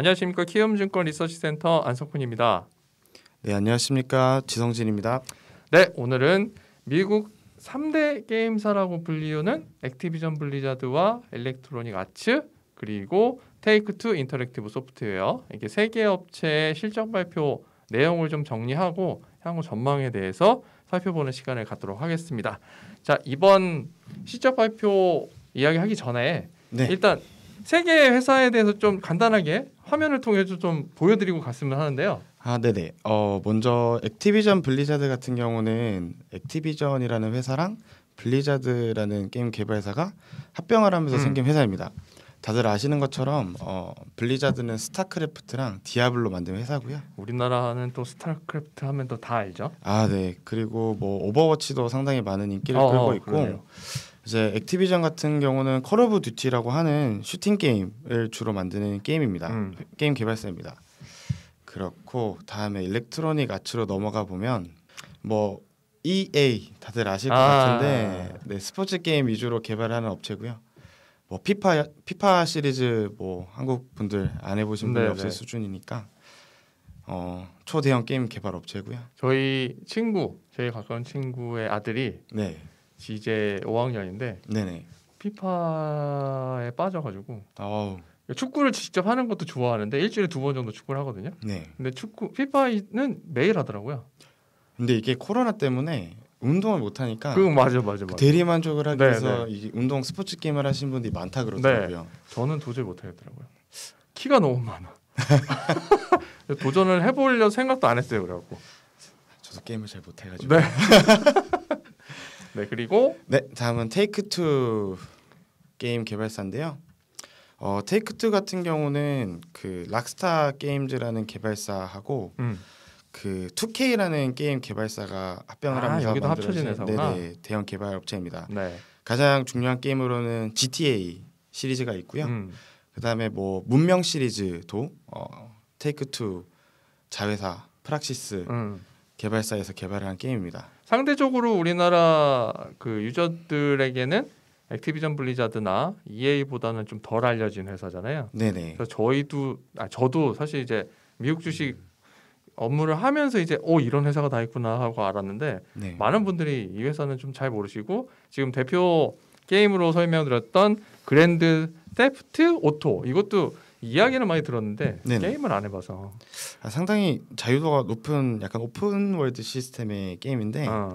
안녕하십니까 키움증권 리서치센터 안석훈입니다네 안녕하십니까 지성진입니다. 네 오늘은 미국 3대 게임사라고 불리우는 액티비전 블리자드와 엘렉트로닉 아츠 그리고 테이크 투 인터랙티브 소프트웨어 이렇게 세개 업체의 실적 발표 내용을 좀 정리하고 향후 전망에 대해서 살펴보는 시간을 갖도록 하겠습니다. 자 이번 실적 발표 이야기하기 전에 네. 일단 세개 회사에 대해서 좀 간단하게 화면을 통해서 좀 보여드리고 갔으면 하는데요. 아, 네네. 어, 먼저 액티비전 블리자드 같은 경우는 액티비전이라는 회사랑 블리자드라는 게임 개발사가 합병을 하면서 음. 생긴 회사입니다. 다들 아시는 것처럼 어, 블리자드는 스타크래프트랑 디아블로 만든 회사고요. 우리나라는 또 스타크래프트 하면 또 다 알죠. 아, 네. 그리고 뭐 오버워치도 상당히 많은 인기를 어, 어, 끌고 있고. 그러네요. 이제 액티비전 같은 경우는 컬 오브 듀티라고 하는 슈팅 게임을 주로 만드는 게임입니다. 음. 게임 개발사입니다. 그렇고 다음에 일렉트로닉 아츠로 넘어가 보면 뭐 EA 다들 아실 것 아~ 같은데 네, 스포츠 게임 위주로 개발하는 업체고요. 뭐 피파 피파 시리즈 뭐 한국 분들 안 해보신 분이 네네. 없을 네. 수준이니까 어, 초대형 게임 개발 업체고요. 저희 친구, 저희 가까운 친구의 아들이 네. 이제 5학년인데 네네. 피파에 빠져가지고 아우. 축구를 직접 하는 것도 좋아하는데 일주일에 두 번 정도 축구를 하거든요. 네. 근데 축구 피파는 매일 하더라고요. 근데 이게 코로나 때문에 운동을 못 하니까 그 맞아 맞아 맞아 그 대리 만족을 하기 네, 위해서 네. 이 운동 스포츠 게임을 하신 분들이 많다 그러더라고요. 네. 저는 도저히 못 하겠더라고요. 키가 너무 많아. 도전을 해보려 생각도 안 했어요 그래갖고. 저도 게임을 잘 못해가지고. 네. 네 그리고 네 다음은 테이크 투 게임 개발사인데요. 어 테이크 투 같은 경우는 그 락스타 게임즈라는 개발사하고 음. 그 2K라는 게임 개발사가 합병을 아, 하면서 여기도 합쳐진 회 네네, 대형 개발 업체입니다. 네. 가장 중요한 게임으로는 GTA 시리즈가 있고요. 음. 그다음에 뭐 문명 시리즈도 어, 테이크 투 자회사 프락시스 음. 개발사에서 개발한 게임입니다. 상대적으로 우리나라 그 유저들에게는 액티비전 블리자드나 EA보다는 좀 덜 알려진 회사잖아요. 네네. 그래서 저희도 아 저도 사실 이제 미국 주식 업무를 하면서 이제 어 이런 회사가 다 있구나 하고 알았는데 네. 많은 분들이 이 회사는 좀 잘 모르시고 지금 대표 게임으로 설명드렸던 그랜드 세프트 오토 이것도 이야기는 많이 들었는데 네네. 게임을 안 해봐서 아, 상당히 자유도가 높은 약간 오픈 월드 시스템의 게임인데 아.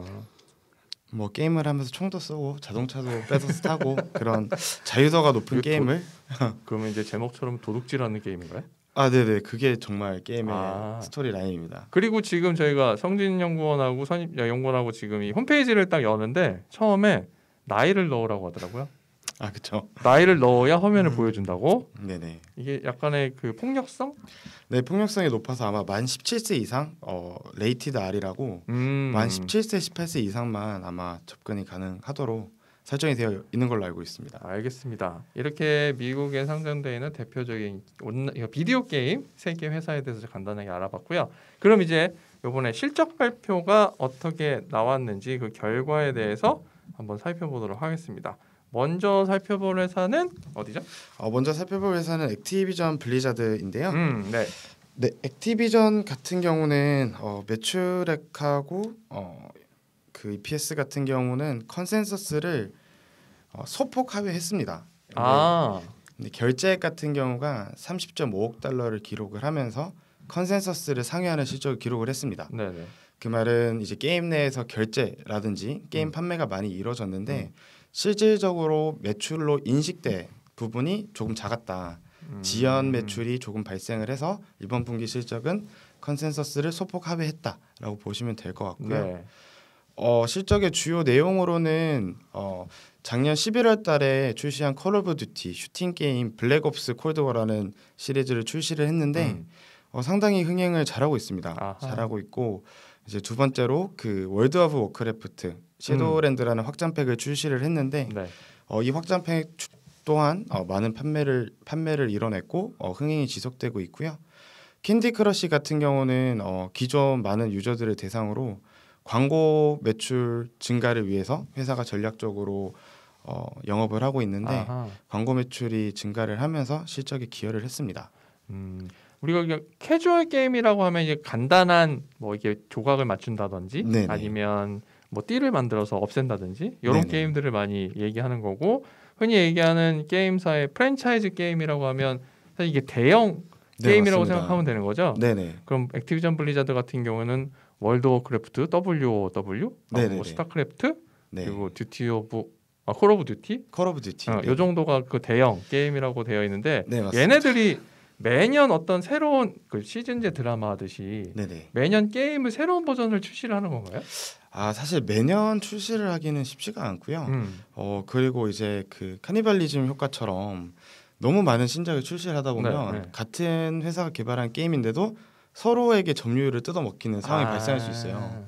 뭐 게임을 하면서 총도 쏘고 자동차도 빼서 타고 그런 자유도가 높은 게임을 도, 그러면 이제 제목처럼 도둑질하는 게임인가요? 아, 네네. 그게 정말 게임의 아. 스토리 라인입니다. 그리고 지금 저희가 성진 연구원하고 선임 연구원하고 지금 이 홈페이지를 딱 여는데 처음에 나이를 넣으라고 하더라고요. 아 그렇죠. 나이를 넣어야 화면을 음. 보여준다고. 네네. 이게 약간의 그 폭력성? 네 폭력성이 높아서 아마 만 17세 이상 어 레이티드 R이라고 음. 만 17세 18세 이상만 아마 접근이 가능하도록 설정이 되어 있는 걸로 알고 있습니다. 알겠습니다. 이렇게 미국에 상장되 있는 대표적인 온 비디오 게임 세 개 회사에 대해서 간단하게 알아봤고요. 그럼 이제 이번에 실적 발표가 어떻게 나왔는지 그 결과에 대해서 한번 살펴보도록 하겠습니다. 먼저 살펴볼 회사는 어디죠? 어, 먼저 살펴볼 회사는 액티비전 블리자드인데요. 음, 네. 네, 액티비전 같은 경우는 어, 매출액하고 어, 그 EPS 같은 경우는 컨센서스를 어, 소폭 하회했습니다. 아. 근데 결제액 같은 경우가 30.5억 달러를 기록을 하면서 컨센서스를 상회하는 실적을 기록을 했습니다. 네네. 그 말은 이제 게임 내에서 결제라든지 게임 음. 판매가 많이 이루어졌는데 음. 실질적으로 매출로 인식된 부분이 조금 작았다. 음. 지연 매출이 조금 발생을 해서 이번 분기 실적은 컨센서스를 소폭 하회했다라고 보시면 될 것 같고요. 네. 어, 실적의 주요 내용으로는 어, 작년 11월 달에 출시한 콜 오브 듀티 슈팅 게임 블랙 옵스 콜드워라는 시리즈를 출시를 했는데 음. 어, 상당히 흥행을 잘하고 있습니다. 아하. 잘하고 있고 이제 두 번째로 그 월드 오브 워크래프트 섀도우랜드라는 음. 확장팩을 출시를 했는데 네. 어, 이 확장팩 또한 어, 많은 판매를 판매를 이뤄냈고 어, 흥행이 지속되고 있고요. 캔디 크러쉬 같은 경우는 어, 기존 많은 유저들을 대상으로 광고 매출 증가를 위해서 회사가 전략적으로 어, 영업을 하고 있는데 아하. 광고 매출이 증가를 하면서 실적에 기여를 했습니다. 음, 우리가 캐주얼 게임이라고 하면 이제 간단한 뭐 이게 조각을 맞춘다든지 네네. 네. 아니면 뭐 띠를 만들어서 없앤다든지 이런 네네. 게임들을 많이 얘기하는 거고 흔히 얘기하는 게임사의 프랜차이즈 게임이라고 하면 사실 이게 대형 네, 게임이라고 맞습니다. 생각하면 되는 거죠. 네네. 네. 그럼 액티비전 블리자드 같은 경우는 월드 오 크래프트, WOW, 어, 뭐 스타크래프트, 네. 그리고 듀티 오브 아, 콜 오브 듀티? 콜 오브 듀티. 어, 정도가 그 대형 게임이라고 되어 있는데 네, 얘네들이 매년 어떤 새로운 그 시즌제 드라마 하듯이 네네. 매년 게임을 새로운 버전을 출시를 하는 건가요? 아 사실 매년 출시를 하기는 쉽지가 않고요. 음. 어 그리고 이제 그 카니발리즘 효과처럼 너무 많은 신작을 출시를 하다 보면 네, 네. 같은 회사가 개발한 게임인데도 서로에게 점유율을 뜯어먹기는 상황이 아~ 발생할 수 있어요.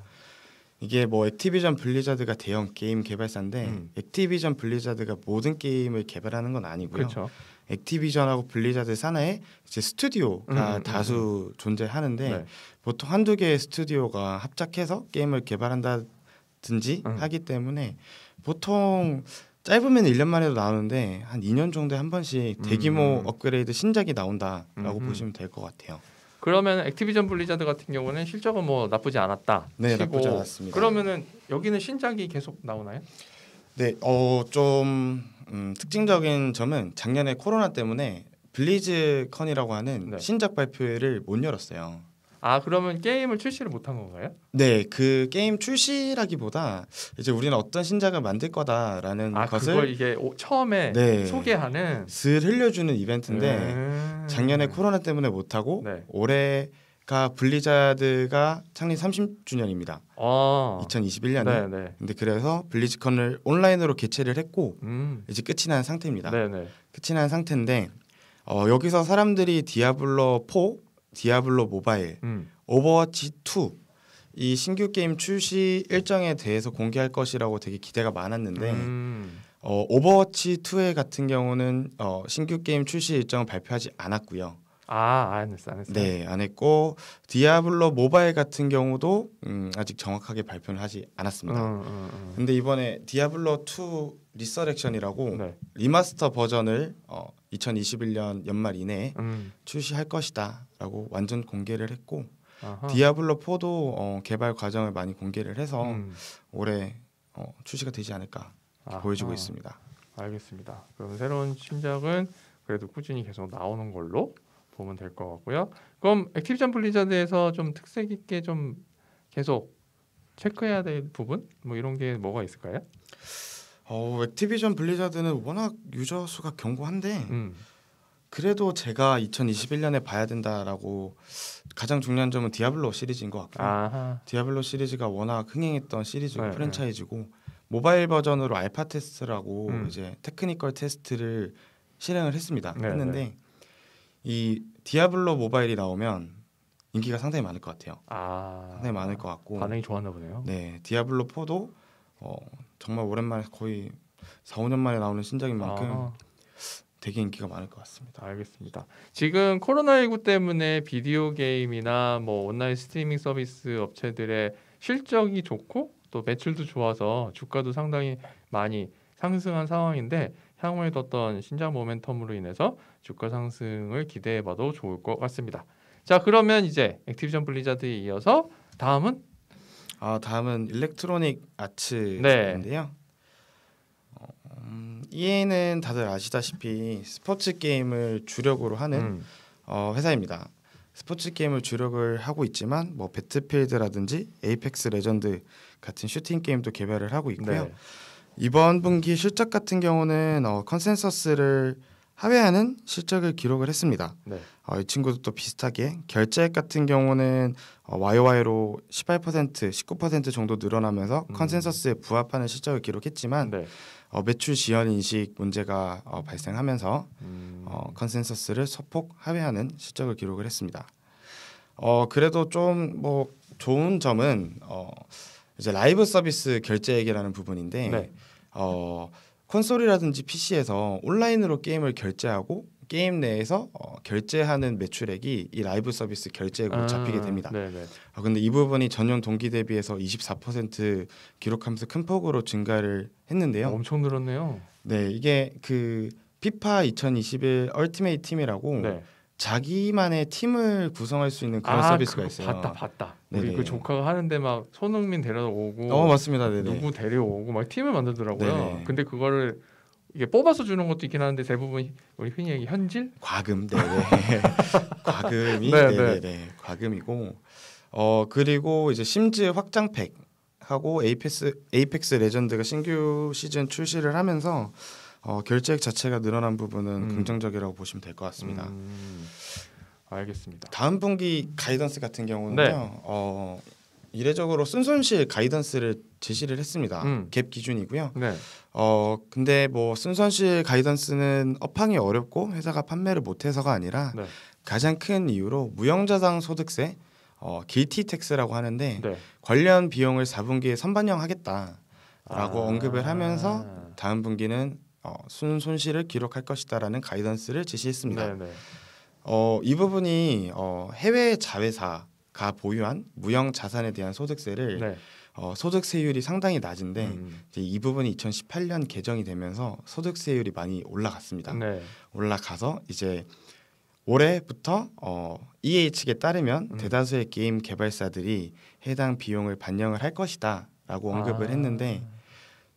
이게 뭐 액티비전 블리자드가 대형 게임 개발사인데 음. 액티비전 블리자드가 모든 게임을 개발하는 건 아니고요. 그렇죠. 액티비전하고 블리자드 산하에 이제 스튜디오가 음, 음, 음. 다수 음. 존재하는데 네. 보통 한두 개의 스튜디오가 합작해서 게임을 개발한다든지 음. 하기 때문에 보통 짧으면 1년 만에도 나오는데 한 2년 정도에 한 번씩 대규모 업그레이드 신작이 나온다라고 보시면 될 것 같아요. 그러면 액티비전 블리자드 같은 경우는 실적은 뭐 나쁘지 않았다. 네, 나쁘지 않았습니다. 그러면은 여기는 신작이 계속 나오나요? 네, 어좀 음, 특징적인 점은 작년에 코로나 때문에 블리즈컨이라고 하는 네. 신작 발표회를 못 열었어요. 아 그러면 게임을 출시를 못한 건가요? 네, 그 게임 출시라기보다 이제 우리는 어떤 신작을 만들 거다라는 아, 것을 그걸 이게 오, 처음에 네, 소개하는 슬 흘려주는 이벤트인데 음... 작년에 코로나 때문에 못하고 네. 올해가 블리자드가 창립 30주년입니다. 아~ 2021년에. 네네. 근데 그래서 블리즈컨을 온라인으로 개최를 했고 음. 이제 끝이 난 상태입니다. 네네. 네. 끝이 난 상태인데 어, 여기서 사람들이 디아블로 4 디아블로 모바일, 음. 오버워치 2, 이 신규 게임 출시 일정에 대해서 공개할 것이라고 되게 기대가 많았는데 음. 어, 오버워치 2의 같은 경우는 어, 신규 게임 출시 일정을 발표하지 않았고요. 아, 안 했어, 안 했어. 네, 안 했고 디아블로 모바일 같은 경우도 음, 아직 정확하게 발표는 하지 않았습니다. 음, 음, 근데 이번에 디아블로 2 리서렉션이라고 네. 리마스터 버전을 어, 2021년 연말 이내에 음. 출시할 것이다. 라고 완전 공개를 했고 아하. 디아블로 4도 어, 개발 과정을 많이 공개를 해서 음. 올해 어, 출시가 되지 않을까 보여지고 있습니다. 알겠습니다. 그럼 새로운 신작은 그래도 꾸준히 계속 나오는 걸로 보면 될 것 같고요. 그럼 액티비전 블리자드에서 좀 특색 있게 좀 계속 체크해야 될 부분 뭐 이런 게 뭐가 있을까요? 어, 액티비전 블리자드는 워낙 유저 수가 견고한데 음. 그래도 제가 2021년에 봐야 된다라고 가장 중요한 점은 디아블로 시리즈인 것 같고요. 디아블로 시리즈가 워낙 흥행했던 시리즈 네, 네, 프랜차이즈고 네. 모바일 버전으로 알파 테스트라고 음. 이제 테크니컬 테스트를 실행을 했습니다. 네, 했는데 네. 이 디아블로 모바일이 나오면 인기가 상당히 많을 것 같아요. 아. 상당히 많을 것 같고 반응이 좋았나 보네요. 네, 디아블로 4도 어, 정말 오랜만에 거의 4, 5년 만에 나오는 신작인 만큼 아. 되게 인기가 많을 것 같습니다. 알겠습니다. 지금 코로나19 때문에 비디오 게임이나 뭐 온라인 스트리밍 서비스 업체들의 실적이 좋고 또 매출도 좋아서 주가도 상당히 많이 상승한 상황인데 향후에 어떤 신장 모멘텀으로 인해서 주가 상승을 기대해봐도 좋을 것 같습니다. 자 그러면 이제 액티비전 블리자드에 이어서 다음은 아 다음은 일렉트로닉 아츠인데요. 네. 음, EA는 다들 아시다시피 스포츠 게임을 주력으로 하는 음. 어, 회사입니다. 스포츠 게임을 주력을 하고 있지만 뭐 배트필드라든지 에이펙스 레전드 같은 슈팅 게임도 개발을 하고 있고요. 네. 이번 분기 실적 같은 경우는 어, 컨센서스를 하회하는 실적을 기록을 했습니다. 네. 어, 이 친구도 또 비슷하게 결제액 같은 경우는 어, YOY로 18% 19% 정도 늘어나면서 음. 컨센서스에 부합하는 실적을 기록했지만 네. 어, 매출 지연 인식 문제가 어, 발생하면서 음. 어, 컨센서스를 소폭 하회하는 실적을 기록을 했습니다. 어, 그래도 좀 뭐 좋은 점은 어, 이제 라이브 서비스 결제액이라는 부분인데 네. 어, 콘솔이라든지 PC에서 온라인으로 게임을 결제하고 게임 내에서 어, 결제하는 매출액이 이 라이브 서비스 결제액으로 아, 잡히게 됩니다. 네 근데 이 부분이 전년 동기 대비해서 24% 기록하면서 큰 폭으로 증가를 했는데요. 엄청 늘었네요. 네, 이게 그 피파 2021 얼티메이 팀이라고 네. 자기만의 팀을 구성할 수 있는 그런 아, 서비스가 있어요. 봤다, 봤다. 네네. 우리 그 조카가 하는데 막 손흥민 데려오고, 어 맞습니다, 네네. 누구 데려오고 막 팀을 만들더라고요. 네네. 근데 그거를 이게 뽑아서 주는 것도 있긴 하는데 대부분 우리 흔히 얘기 현질 과금 네, 네. 과금이 네네 네, 네. 네 과금이고 어 그리고 이제 심즈 확장팩 하고 에이펙스 에이펙스 레전드가 신규 시즌 출시를 하면서 어, 결제액 자체가 늘어난 부분은 음. 긍정적이라고 보시면 될 것 같습니다. 음. 알겠습니다. 다음 분기 가이던스 같은 경우는요. 네. 어, 이례적으로 순손실 가이던스를 제시를 했습니다. 음. 갭 기준이고요. 네. 어 근데 뭐 순손실 가이던스는 업황이 어렵고 회사가 판매를 못해서가 아니라 네. 가장 큰 이유로 무형자산 소득세 어, 길티 텍스라고 하는데 네. 관련 비용을 4분기에 선반영하겠다라고 아~ 언급을 하면서 다음 분기는 어, 순 손실을 기록할 것이다라는 가이던스를 제시했습니다. 네네. 네. 어, 이 부분이 어, 해외 자회사 가 보유한 무형 자산에 대한 소득세를 네. 어, 소득세율이 상당히 낮은데 음. 이제 이 부분이 2018년 개정이 되면서 소득세율이 많이 올라갔습니다. 네. 올라가서 이제 올해부터 어, EA 측에 따르면 음. 대다수의 게임 개발사들이 해당 비용을 반영을 할 것이다라고 언급을 아. 했는데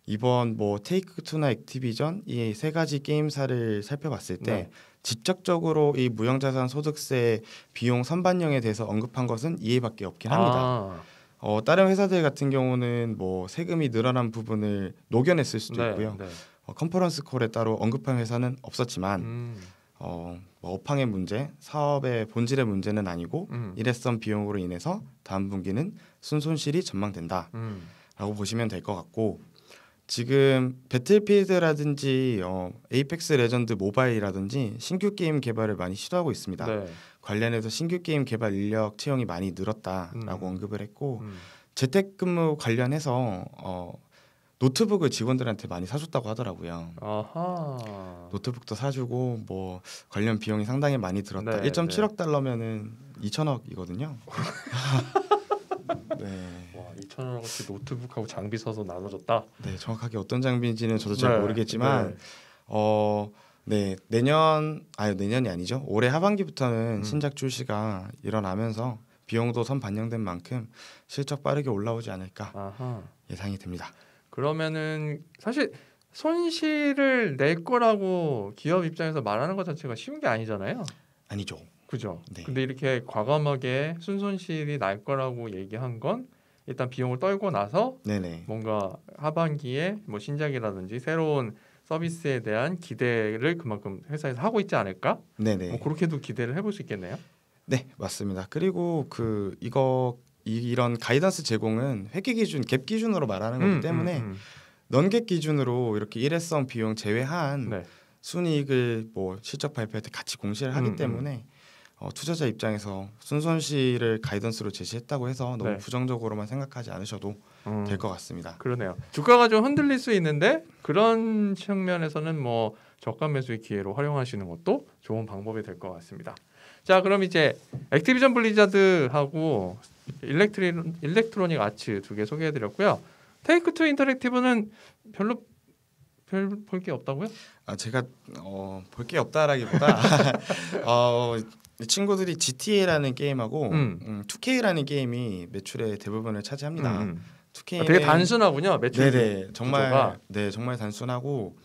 이번 뭐 테이크 투나 액티비전 EA 세 가지 게임사를 살펴봤을 때 네. 직접적으로 이 무형자산 소득세 비용 선반영에 대해서 언급한 것은 이해밖에 없긴 합니다. 아. 어, 다른 회사들 같은 경우는 뭐 세금이 늘어난 부분을 녹여냈을 수도 네, 있고요. 네. 어, 컨퍼런스 콜에 따로 언급한 회사는 없었지만 음. 어, 뭐 업황의 문제, 사업의 본질의 문제는 아니고 음. 일회성 비용으로 인해서 다음 분기는 순손실이 전망된다. 라고 보시면 될 것 같고 지금 배틀필드라든지 어, 에이펙스 레전드 모바일이라든지 신규 게임 개발을 많이 시도하고 있습니다. 네. 관련해서 신규 게임 개발 인력 채용이 많이 늘었다라고 음. 언급을 했고 음. 재택근무 관련해서 어, 노트북을 직원들한테 많이 사줬다고 하더라고요. 아하. 노트북도 사주고 뭐 관련 비용이 상당히 많이 들었다. 네, 1.7억 네. 달러면은 2천억이거든요. 2천 원어치 노트북하고 장비 사서 나눠줬다. 네, 정확하게 어떤 장비인지는 저도 잘 네, 모르겠지만 네. 어. 네 내년 아니 내년이 아니죠 올해 하반기부터는 음. 신작 출시가 일어나면서 비용도 선반영된 만큼 실적 빠르게 올라오지 않을까 아하. 예상이 됩니다. 그러면은 사실 손실을 낼 거라고 기업 입장에서 말하는 것 자체가 쉬운 게 아니잖아요. 아니죠. 그죠. 네. 근데 이렇게 과감하게 순손실이 날 거라고 얘기한 건 일단 비용을 떨고 나서 네네. 뭔가 하반기에 뭐 신작이라든지 새로운 서비스에 대한 기대를 그만큼 회사에서 하고 있지 않을까? 네네. 뭐 그렇게도 기대를 해볼 수 있겠네요. 네, 맞습니다. 그리고 그 이거 이, 런 가이던스 제공은 회계 기준 갭 기준으로 말하는 거기 음, 때문에 음, 음. 넌객 기준으로 이렇게 일회성 비용 제외한 네. 순이익을 뭐 실적 발표할 때 같이 공시를 하기 음, 음. 때문에 어, 투자자 입장에서 순선 수 씨를 가이던스로 제시했다고 해서 너무 네. 부정적으로만 생각하지 않으셔도 음, 될것 같습니다. 그러네요. 주가가 좀 흔들릴 수 있는데 그런 측면에서는 뭐 저가 매수의 기회로 활용하시는 것도 좋은 방법이 될 것 같습니다. 자, 그럼 이제 액티비전 블리자드하고 일렉트리, 일렉트로닉 아츠 두 개 소개해드렸고요. 테이크 투 인터랙티브는 별로 별게 없다고요? 아 제가 어, 볼 게 없다라기보다 어, 친구들이 GTA라는 게임하고 음. 음, 2K라는 게임이 매출의 대부분을 차지합니다. 음. 2K 음. 아, 되게 단순하군요 매출. 네네 정말 구조가. 네 정말 단순하고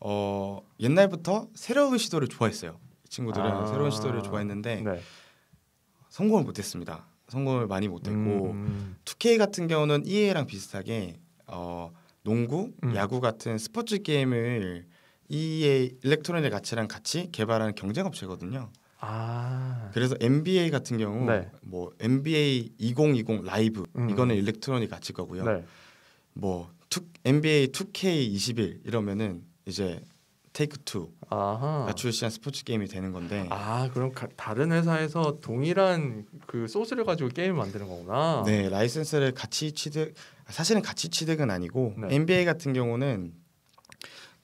어, 옛날부터 새로운 시도를 좋아했어요. 친구들은 아. 새로운 시도를 좋아했는데 네. 성공을 못했습니다. 성공을 많이 못했고 음. 2K 음. 같은 경우는 EA랑 비슷하게 어, 농구, 음. 야구 같은 스포츠 게임을 이일렉트로닉같이치랑 같이 개발하는 경쟁 업체거든요. 아. 그래서 NBA 같은 경우 네. 뭐 NBA 2020 라이브 음. 이거는 일렉트로닉 가치 거고요. 네. 뭐 투, NBA 2K21 이러면은 이제 테이크 투가 출시한 스포츠 게임이 되는 건데 아 그럼 가, 다른 회사에서 동일한 그 소스를 가지고 게임 만드는 거구나 네 라이센스를 같이 취득 사실은 가치 취득은 아니고 네. NBA 같은 경우는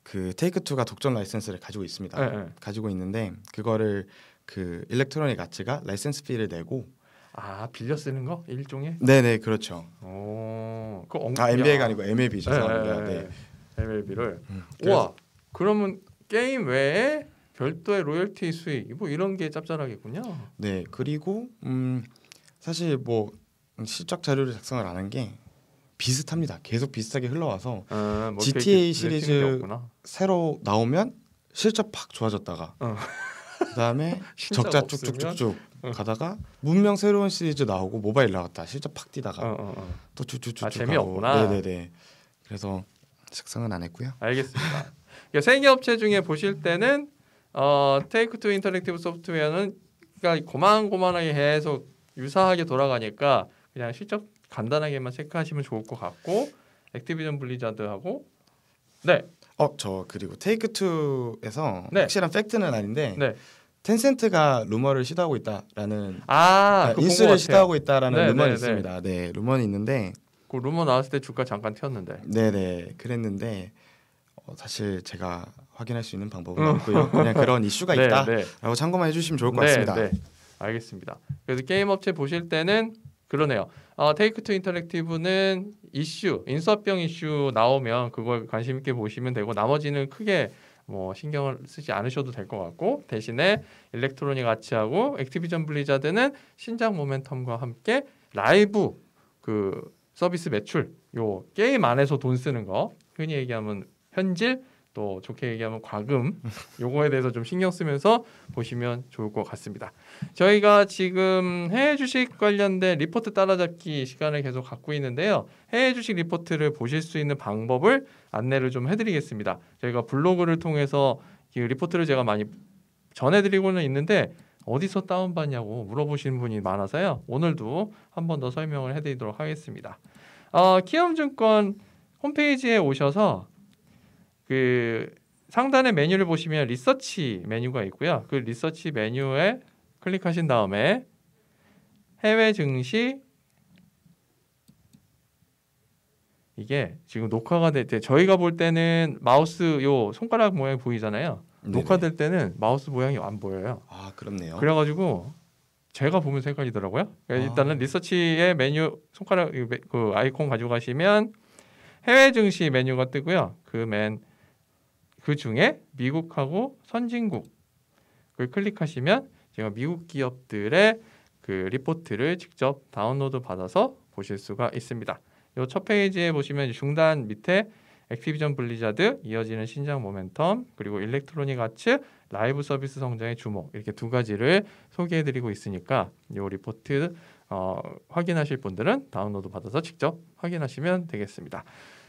그 테이크 투가 독점 라이센스를 가지고 있습니다. 네, 네. 가지고 있는데 그거를 그 일렉트로닉 아츠가 라이센스 피를 내고 아 빌려 쓰는 거 일종의 네네 그렇죠. 오그 엉... 아 NBA가 아니고 MLB 죄송합니다. 네. 네, 네, 네. MLB를 음, 와 그러면 게임 외에 별도의 로열티 수익 뭐 이런 게 짭짤하겠군요. 네 그리고 음 사실 뭐 음, 실적 자료를 작성을 안한게 비슷합니다. 계속 비슷하게 흘러와서 아, 뭐 GTA 시리즈 새로 나오면 실적 팍 좋아졌다가 어. 그다음에 적자 쭉쭉쭉쭉 어. 가다가 문명 새로운 시리즈 나오고 모바일 나왔다 실적 팍 뛰다가 어, 어, 어. 또 쭉쭉쭉쭉 아, 재미없구나. 네네네. 그래서 식상은 안 했고요. 알겠습니다. 그러니까 세개 업체 중에 보실 때는 어, 테이크 투 인터랙티브 소프트웨어는 그러니까 고만고만하게 계속 유사하게 돌아가니까 그냥 실적 간단하게만 체크하시면 좋을 것 같고 액티비전 블리자드하고 네. 어, 저 그리고 테이크 투에서 네. 확실한 팩트는 아닌데 네. 텐센트가 루머를 시도하고 있다라는 아, 아 인수를 시도하고 있다라는 네, 네 루머는 네. 있습니다. 네, 루머는 있는데 그 루머 나왔을 때 주가 잠깐 튀었는데. 네, 네. 그랬는데 어, 사실 제가 확인할 수 있는 방법은 어. 없고요. 그냥 그런 이슈가 네, 있다라고 참고만 해 주시면 좋을 것 같습니다. 네, 알겠습니다. 그래서 게임 업체 보실 때는 그러네요. 어, 테이크 투 인터랙티브는 이슈, 인수합병 이슈 나오면 그걸 관심 있게 보시면 되고 나머지는 크게 뭐 신경을 쓰지 않으셔도 될 것 같고 대신에 일렉트로닉 같이 하고 액티비전 블리자드는 신작 모멘텀과 함께 라이브 그 서비스 매출 요 게임 안에서 돈 쓰는 거 흔히 얘기하면 현질 또 좋게 얘기하면 과금 요거에 대해서 좀 신경 쓰면서 보시면 좋을 것 같습니다. 저희가 지금 해외 주식 관련된 리포트 따라잡기 시간을 계속 갖고 있는데요. 해외 주식 리포트를 보실 수 있는 방법을 안내를 좀 해드리겠습니다. 저희가 블로그를 통해서 이 리포트를 제가 많이 전해드리고는 있는데 어디서 다운받냐고 물어보시는 분이 많아서요. 오늘도 한 번 더 설명을 해드리도록 하겠습니다. 어, 키움증권 홈페이지에 오셔서 그 상단의 메뉴를 보시면 리서치 메뉴가 있고요. 그 리서치 메뉴에 클릭하신 다음에 해외 증시 이게 지금 녹화가 될 때 저희가 볼 때는 마우스 요 손가락 모양 이 보이잖아요. 네네. 녹화될 때는 마우스 모양이 안 보여요. 아 그렇네요. 그래가지고 제가 보면서 헷이더라고요 그러니까 아. 일단은 리서치의 메뉴 손가락 그 아이콘 가져가시면 해외 증시 메뉴가 뜨고요. 그맨 그 중에 미국하고 선진국을 클릭하시면 제가 미국 기업들의 그 리포트를 직접 다운로드 받아서 보실 수가 있습니다. 이 첫 페이지에 보시면 중단 밑에 액티비전 블리자드 이어지는 신장 모멘텀 그리고 일렉트로닉 아츠 라이브 서비스 성장의 주목 이렇게 두 가지를 소개해드리고 있으니까 이 리포트 어, 확인하실 분들은 다운로드 받아서 직접 확인하시면 되겠습니다.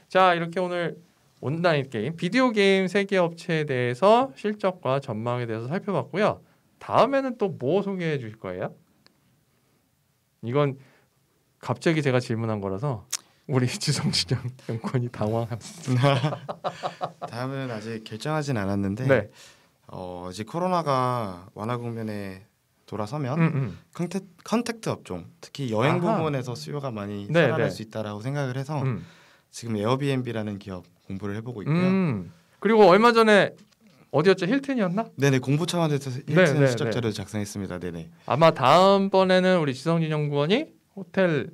자 이렇게 오늘 온라인 게임, 비디오 게임 세계 업체에 대해서 실적과 전망에 대해서 살펴봤고요. 다음에는 또 뭐 소개해 주실 거예요? 이건 갑자기 제가 질문한 거라서 우리 지성시장 연구원이 당황했니다 다음은 아직 결정하진 않았는데 네. 어, 이제 코로나가 완화 국면에 돌아서면 음, 음. 컨택, 컨택트 업종, 특히 여행 아하. 부분에서 수요가 많이 네, 살아날 네. 수있다고 생각을 해서 음. 지금 에어비앤비라는 기업 공부를 해보고 있고요. 음. 그리고 얼마 전에 어디였죠? 힐튼이었나? 네네 공부 차원에서 힐튼 실적자를 네, 네, 네. 작성했습니다. 네네. 아마 다음 번에는 우리 지성진 연구원이 호텔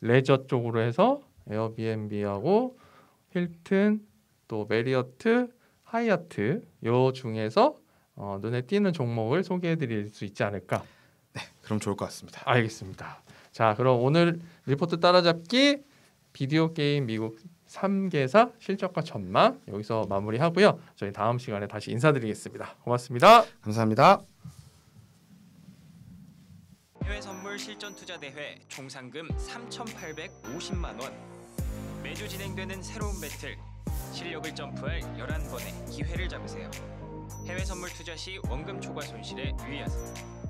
레저 쪽으로 해서 에어비앤비하고 힐튼 또 메리어트, 하이아트 요 중에서 어, 눈에 띄는 종목을 소개해드릴 수 있지 않을까? 네, 그럼 좋을 것 같습니다. 알겠습니다. 자, 그럼 오늘 리포트 따라잡기 비디오 게임 미국 3계사 실적과 전망 여기서 마무리하고요. 저희 다음 시간에 다시 인사드리겠습니다. 고맙습니다. 감사합니다. 해외 선물 실전 투자 대회 총상금 3,850만 원. 매주 진행되는 새로운 배틀 실력을 점프할 11번의 기회를 잡으세요. 해외 선물 투자 시 원금 초과 손실에 유의하세요.